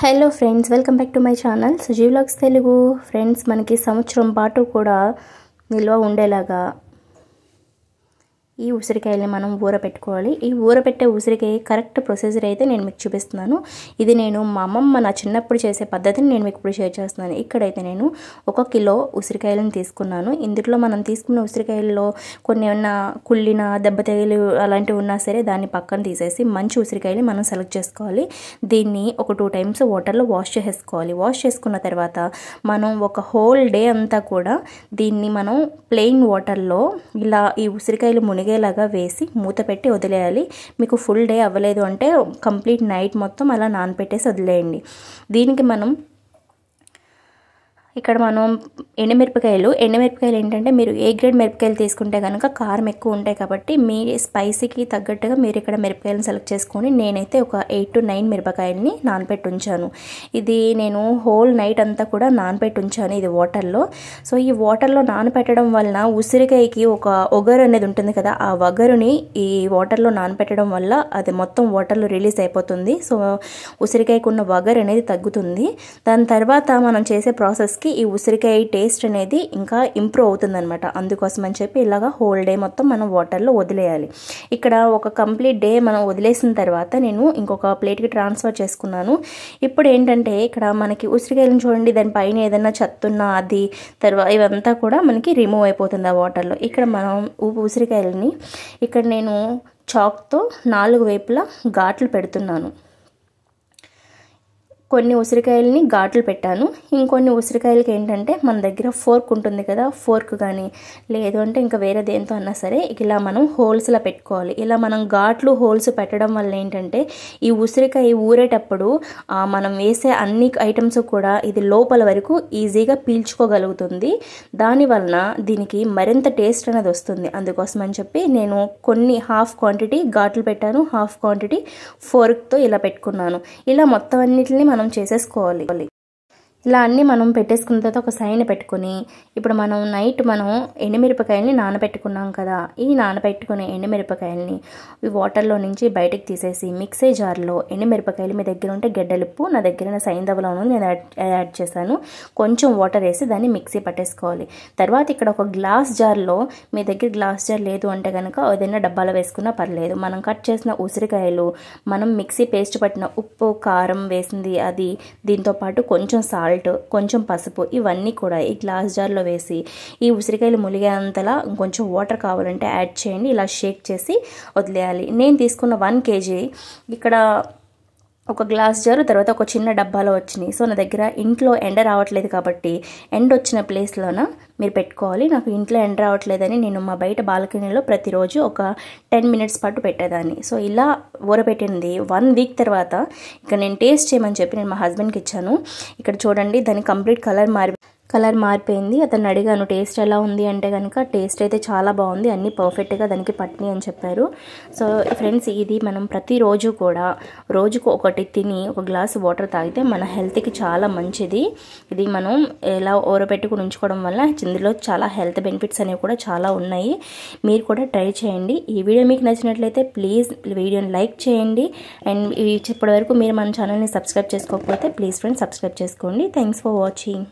hello friends welcome back to my channel Sujeev logs Telugu friends మనకి సంవత్సరం పాటు కూడా నిల్వ ఉండేలాగా ఈ ఉసిరికాయల్ని మనం పెట్టుకోవాలి ఈ ఊరబెట్టే ఉసిరికాయ కరెక్ట్ ప్రొసీజర్ అయితే నేను మీకు చూపిస్తున్నాను ఇది నేను మా అమ్మమ్మ నా చిన్నప్పుడు చేసే పద్ధతిని నేను మీకు ఇప్పుడు షేర్ చేస్తున్నాను ఇక్కడైతే నేను ఒక కిలో ఉసిరికాయలను తీసుకున్నాను ఇందులో మనం తీసుకున్న ఉసిరికాయల్లో కొన్ని ఏమన్నా కుళ్ళిన దెబ్బతగిలి అలాంటివి ఉన్నా సరే దాన్ని పక్కన తీసేసి మంచి ఉసిరికాయలు మనం సెలెక్ట్ చేసుకోవాలి దీన్ని ఒక టూ టైమ్స్ వాటర్లో వాష్ చేసుకోవాలి వాష్ చేసుకున్న తర్వాత మనం ఒక హోల్ డే అంతా కూడా దీన్ని మనం ప్లెయిన్ వాటర్లో ఇలా ఈ ఉసిరికాయలు మునిగి కరిగేలాగా వేసి మూత పెట్టి వదిలేయాలి మీకు ఫుల్ డే అవ్వలేదు అంటే కంప్లీట్ నైట్ మొత్తం అలా నానపెట్టేసి వదిలేయండి దీనికి మనం ఇక్కడ మనం ఎండుమిరపకాయలు ఎండుమిరపకాయలు ఏంటంటే మీరు ఏ గ్రేడ్ మిరపకాయలు తీసుకుంటే కనుక కారం ఎక్కువ ఉంటాయి కాబట్టి మీ స్పైసీకి తగ్గట్టుగా మీరు ఇక్కడ మిరపకాయలను సెలెక్ట్ చేసుకొని నేనైతే ఒక ఎయిట్ టు నైన్ మిరపకాయలని నానబెట్టి ఉంచాను ఇది నేను హోల్ నైట్ అంతా కూడా నానబెట్టి ఉంచాను ఇది వాటర్లో సో ఈ వాటర్లో నానబెట్టడం వలన ఉసిరికాయకి ఒక ఒగరు అనేది ఉంటుంది కదా ఆ ఒగరుని ఈ వాటర్లో నానబెట్టడం వల్ల అది మొత్తం వాటర్లో రిలీజ్ అయిపోతుంది సో ఉసిరికాయకు ఉన్న ఒగరు అనేది తగ్గుతుంది దాని తర్వాత మనం చేసే ప్రాసెస్ కి ఈ ఉసిరికాయ టేస్ట్ అనేది ఇంకా ఇంప్రూవ్ అవుతుందనమాట అందుకోసం అని చెప్పి ఇలాగ హోల్ డే మొత్తం మనం వాటర్లో వదిలేయాలి ఇక్కడ ఒక కంప్లీట్ డే మనం వదిలేసిన తర్వాత నేను ఇంకొక ప్లేట్కి ట్రాన్స్ఫర్ చేసుకున్నాను ఇప్పుడు ఏంటంటే ఇక్కడ మనకి ఉసిరికాయలను చూడండి దాని పైన ఏదైనా చెత్తున్నా అది తర్వాత ఇవంతా కూడా మనకి రిమూవ్ అయిపోతుంది ఆ వాటర్లో ఇక్కడ మనం ఉసిరికాయలని ఇక్కడ నేను చాక్తో నాలుగు వైపులా ఘాట్లు పెడుతున్నాను కొన్ని ఉసిరికాయలని ఘాట్లు పెట్టాను ఇంకొన్ని ఉసిరికాయలకి ఏంటంటే మన దగ్గర ఫోర్క్ ఉంటుంది కదా ఫోర్క్ కానీ లేదు అంటే ఇంకా వేరే దేంతో అన్నా సరే ఇలా మనం హోల్స్లా పెట్టుకోవాలి ఇలా మనం ఘాట్లు హోల్స్ పెట్టడం వల్ల ఏంటంటే ఈ ఉసిరికాయ ఊరేటప్పుడు మనం వేసే అన్ని ఐటమ్స్ కూడా ఇది లోపల వరకు ఈజీగా పీల్చుకోగలుగుతుంది దానివలన దీనికి మరింత టేస్ట్ అనేది వస్తుంది అందుకోసం అని చెప్పి నేను కొన్ని హాఫ్ క్వాంటిటీ ఘాట్లు పెట్టాను హాఫ్ క్వాంటిటీ ఫోర్క్తో ఇలా పెట్టుకున్నాను ఇలా మొత్తం అన్నిటిని మనం మనం చేసేసుకోవాలి ఇలా అన్నీ మనం పెట్టేసుకున్న తర్వాత ఒక సైన్ పెట్టుకుని ఇప్పుడు మనం నైట్ మనం ఎండుమిరపకాయలని నానబెట్టుకున్నాం కదా ఈ నానబెట్టుకునే ఎండుమిరపకాయలని ఈ వాటర్లో నుంచి బయటకు తీసేసి మిక్సీ జార్లో ఎండుమిరపకాయలు మీ దగ్గర ఉంటే గెడ్డలుప్పు నా దగ్గర సైంధవలో నేను యాడ్ చేశాను కొంచెం వాటర్ వేసి దాన్ని మిక్సీ పట్టేసుకోవాలి తర్వాత ఇక్కడ ఒక గ్లాస్ జార్లో మీ దగ్గర గ్లాస్ జార్ లేదు అంటే కనుక ఏదైనా డబ్బాలో వేసుకున్నా పర్లేదు మనం కట్ చేసిన ఉసిరికాయలు మనం మిక్సీ పేస్ట్ పట్టిన ఉప్పు కారం వేసింది అది దీంతోపాటు కొంచెం సాల్ట్ సాల్ట్ కొంచెం పసుపు ఇవన్నీ కూడా ఈ గ్లాస్ జార్లో వేసి ఈ ఉసిరికాయలు ములిగేంతలా కొంచెం వాటర్ కావాలంటే యాడ్ చేయండి ఇలా షేక్ చేసి వదిలేయాలి నేను తీసుకున్న వన్ కేజీ ఇక్కడ ఒక గ్లాస్ జారు తర్వాత ఒక చిన్న డబ్బాలో వచ్చినాయి సో నా దగ్గర ఇంట్లో ఎండ రావట్లేదు కాబట్టి ఎండ వచ్చిన ప్లేస్లోన మీరు పెట్టుకోవాలి నాకు ఇంట్లో ఎండ రావట్లేదని నేను మా బయట బాల్కనీలో ప్రతిరోజు ఒక టెన్ మినిట్స్ పాటు పెట్టేదాన్ని సో ఇలా ఊరబెట్టింది వన్ వీక్ తర్వాత ఇక్కడ నేను టేస్ట్ చేయమని చెప్పి నేను మా హస్బెండ్కి ఇచ్చాను ఇక్కడ చూడండి దాని కంప్లీట్ కలర్ మారి కలర్ మారిపోయింది అతను అడిగాను టేస్ట్ ఎలా ఉంది అంటే కనుక టేస్ట్ అయితే చాలా బాగుంది అన్నీ పర్ఫెక్ట్గా దానికి పట్టినాయి అని చెప్పారు సో ఫ్రెండ్స్ ఇది మనం ప్రతిరోజు కూడా రోజుకు ఒకటి తిని ఒక గ్లాస్ వాటర్ తాగితే మన హెల్త్కి చాలా మంచిది ఇది మనం ఎలా ఊరబెట్టుకుని ఉంచుకోవడం వల్ల ఇందులో చాలా హెల్త్ బెనిఫిట్స్ అనేవి కూడా చాలా ఉన్నాయి మీరు కూడా ట్రై చేయండి ఈ వీడియో మీకు నచ్చినట్లయితే ప్లీజ్ వీడియోని లైక్ చేయండి అండ్ ఇప్పటివరకు మీరు మన ఛానల్ని సబ్స్క్రైబ్ చేసుకోకపోతే ప్లీజ్ ఫ్రెండ్స్ సబ్స్క్రైబ్ చేసుకోండి థ్యాంక్స్ ఫర్ వాచింగ్